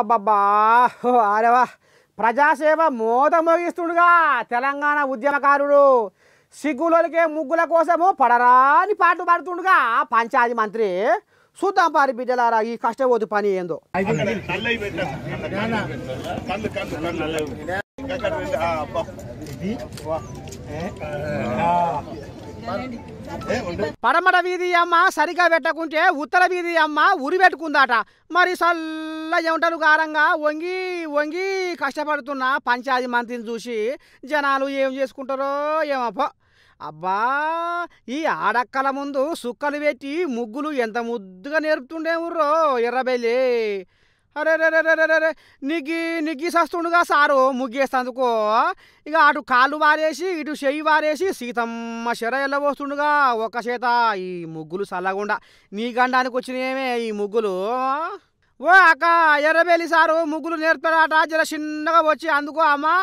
అబ్బబ్బా ఆరవా ప్రజాసేవ మోత మోగిస్తుడుగా తెలంగాణ ఉద్యమకారుడు సిగ్గులకే ముగ్గుల కోసము పడరాని పాటలు పాడుతుండగా పంచాయతీ మంత్రి చూద్దాం పారి బిడ్డలారా ఈ కష్టపోదు పని ఏందో పడమట వీధి అమ్మ సరిగా పెట్టకుంటే ఉత్తర వీధి అమ్మ ఉరి పెట్టుకుందాట మరి సల్ల ఏమంటారు కారంగా వంగి వంగి కష్టపడుతున్న పంచాయతీ మంత్రిని చూసి జనాలు ఏం చేసుకుంటారో ఏమపో అబ్బా ఈ ఆడక్కల ముందు సుక్కలు పెట్టి ముగ్గులు ఎంత ముద్దుగా నేర్పుతుండే ఉర్రో ఎర్రబెల్లి అరే రే రే రే రే నీకు నీగీసేస్తుండగా సారు ముగ్గేస్తందుకో ఇక అటు కాళ్ళు వారేసి ఇటు చెయ్యి వారేసి సీతమ్మ శర వెళ్ళబోస్తుండగా ఒక చేత ఈ ముగ్గులు సల్లగుండా నీ గండానికి వచ్చినాయేమే ఈ ముగ్గులు ఓ అక్క ఎర్రబెలి సారు ముగ్గులు నేర్పడాట జర చిన్నగా వచ్చి అందుకో అమ్మా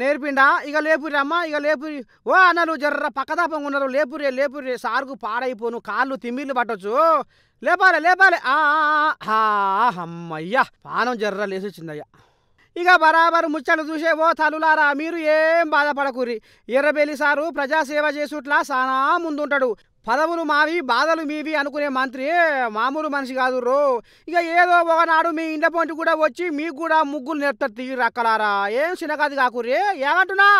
నేర్పిండా ఇక లేపురి అమ్మ ఇక లేపురి ఓ అన్నలు జర్ర పక్కదాపంగా ఉన్నారు లేపురే లేపురే సార్కు పాడైపోను కాళ్ళు తిమ్మిళ్ళు పట్టొచ్చు లేపాలే లేపాలే అమ్మయ్యా పానం జర్ర లేసొచ్చిందయ్యా ఇక బరాబరు ముచ్చట్లు చూసే ఓ తలులారా మీరు ఏం బాధపడకూరి ఎర్రబెల్లి సారు ప్రజాసేవ చేసుట్లా సానా ముందుంటాడు పదవులు మావి బాధలు మీవి అనుకునే మంత్రి మామూలు మనిషి కాదు రో ఇక ఏదో ఒకనాడు మీ ఇంట పొంటి కూడా వచ్చి మీకు కూడా ముగ్గులు నేర్పుతారు తీరు రక్కలారా ఏం చిన్నకాది కాకురే ఏమంటున్నా